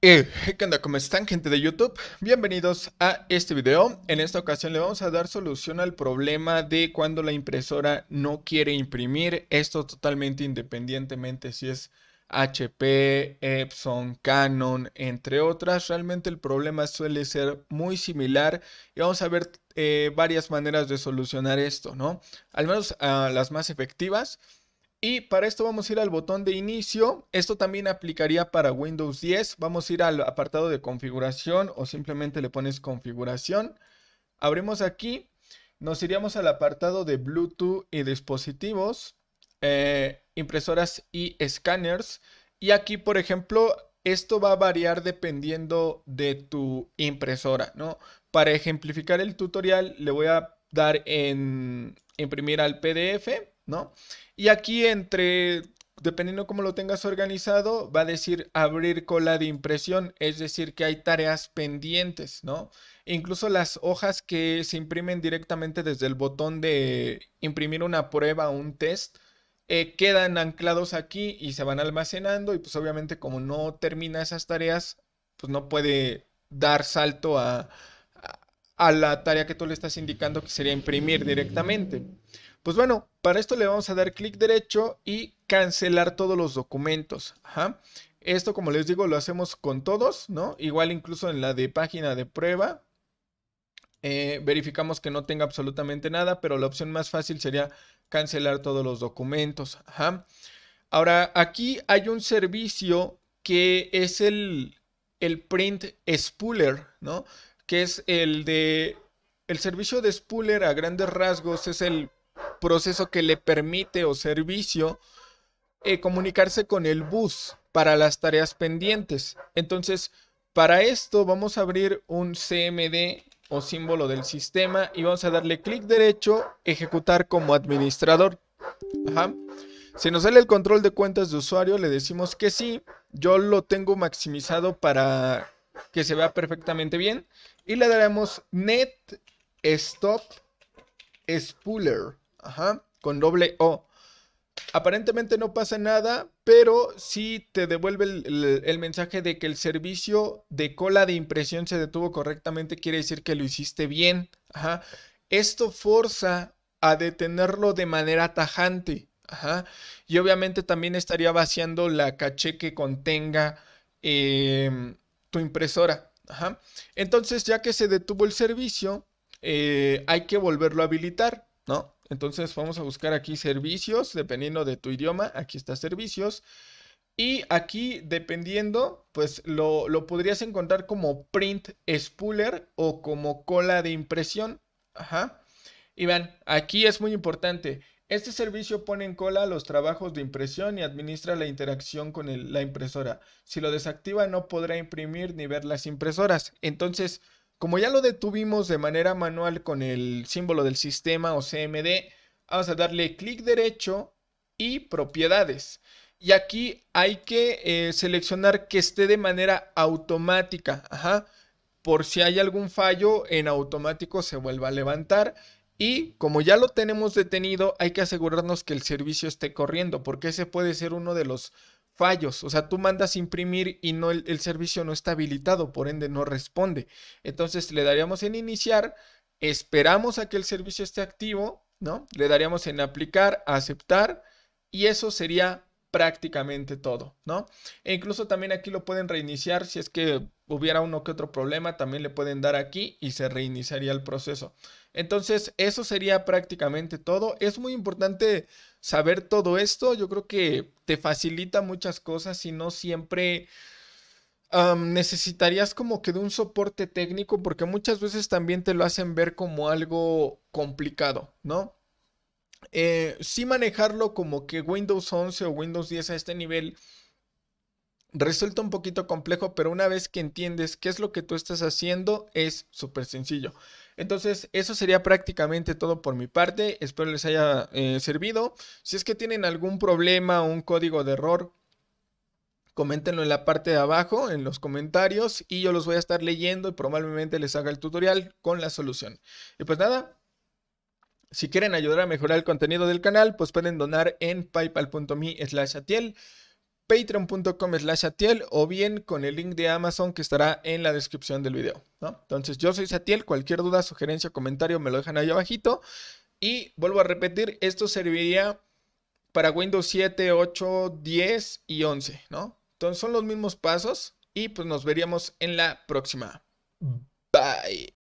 Eh, ¿Qué onda? ¿Cómo están gente de YouTube? Bienvenidos a este video. En esta ocasión le vamos a dar solución al problema de cuando la impresora no quiere imprimir. Esto totalmente independientemente si es HP, Epson, Canon, entre otras. Realmente el problema suele ser muy similar y vamos a ver eh, varias maneras de solucionar esto, ¿no? Al menos ah, las más efectivas. Y para esto vamos a ir al botón de inicio. Esto también aplicaría para Windows 10. Vamos a ir al apartado de configuración o simplemente le pones configuración. Abrimos aquí. Nos iríamos al apartado de Bluetooth y dispositivos, eh, impresoras y scanners, Y aquí, por ejemplo, esto va a variar dependiendo de tu impresora, ¿no? Para ejemplificar el tutorial, le voy a dar en imprimir al PDF y aquí entre, dependiendo cómo lo tengas organizado, va a decir abrir cola de impresión, es decir, que hay tareas pendientes, ¿no? incluso las hojas que se imprimen directamente desde el botón de imprimir una prueba, un test, eh, quedan anclados aquí y se van almacenando y pues obviamente como no termina esas tareas, pues no puede dar salto a, a la tarea que tú le estás indicando que sería imprimir directamente. Pues bueno, para esto le vamos a dar clic derecho y cancelar todos los documentos. Esto, como les digo, lo hacemos con todos, ¿no? Igual incluso en la de página de prueba. Eh, verificamos que no tenga absolutamente nada, pero la opción más fácil sería cancelar todos los documentos. Ahora, aquí hay un servicio que es el, el print spooler, ¿no? Que es el de... El servicio de spooler a grandes rasgos es el proceso que le permite o servicio eh, comunicarse con el bus para las tareas pendientes. Entonces, para esto vamos a abrir un CMD o símbolo del sistema y vamos a darle clic derecho, ejecutar como administrador. Si nos sale el control de cuentas de usuario, le decimos que sí. Yo lo tengo maximizado para que se vea perfectamente bien. Y le daremos net stop spooler. Ajá, con doble O. Aparentemente no pasa nada, pero si te devuelve el, mensaje de que el servicio de cola de impresión se detuvo correctamente, quiere decir que lo hiciste bien. Ajá. Esto forza a detenerlo de manera tajante. Ajá. Y obviamente también estaría vaciando la caché que contenga em, tu impresora. Ajá. Entonces, ya que se detuvo el servicio, eh, hay que volverlo a habilitar, ¿no? Entonces vamos a buscar aquí servicios, dependiendo de tu idioma, aquí está servicios. Y aquí, dependiendo, pues lo, podrías encontrar como print spooler o como cola de impresión. Ajá. Y vean, aquí es muy importante. Este servicio pone en cola los trabajos de impresión y administra la interacción con la impresora. Si lo desactiva no podrá imprimir ni ver las impresoras. Entonces, como ya lo detuvimos de manera manual con el símbolo del sistema o CMD, vamos a darle clic derecho y propiedades. Y aquí hay que eh, seleccionar que esté de manera automática. Por si hay algún fallo, en automático se vuelva a levantar. Y como ya lo tenemos detenido, hay que asegurarnos que el servicio esté corriendo, porque ese puede ser uno de los fallos, o sea, tú mandas imprimir y no el, el servicio no está habilitado, por ende no responde. Entonces le daríamos en iniciar, esperamos a que el servicio esté activo, ¿no? Le daríamos en aplicar, aceptar y eso sería prácticamente todo, ¿no? E incluso también aquí lo pueden reiniciar si es que hubiera uno que otro problema, también le pueden dar aquí y se reiniciaría el proceso. Entonces, eso sería prácticamente todo. Es muy importante saber todo esto. Yo creo que te facilita muchas cosas y no siempre... necesitarías como que de un soporte técnico porque muchas veces también te lo hacen ver como algo complicado, ¿no? Eh, si manejarlo como que Windows 11 o Windows 10 a este nivel resulta un poquito complejo, pero una vez que entiendes qué es lo que tú estás haciendo, es súper sencillo. Entonces, eso sería prácticamente todo por mi parte. Espero les haya eh, servido. Si es que tienen algún problema o un código de error, coméntenlo en la parte de abajo, en los comentarios, y yo los voy a estar leyendo y probablemente les haga el tutorial con la solución. Y pues nada, si quieren ayudar a mejorar el contenido del canal, pues pueden donar en paypal.me slash atiel, patreon.com slash atiel o bien con el link de Amazon que estará en la descripción del video. Entonces yo soy Satiel, cualquier duda, sugerencia comentario me lo dejan ahí abajito. Y vuelvo a repetir, esto serviría para Windows 7, 8, 10 y 11, ¿no? Entonces son los mismos pasos y pues nos veríamos en la próxima. Mm. Bye.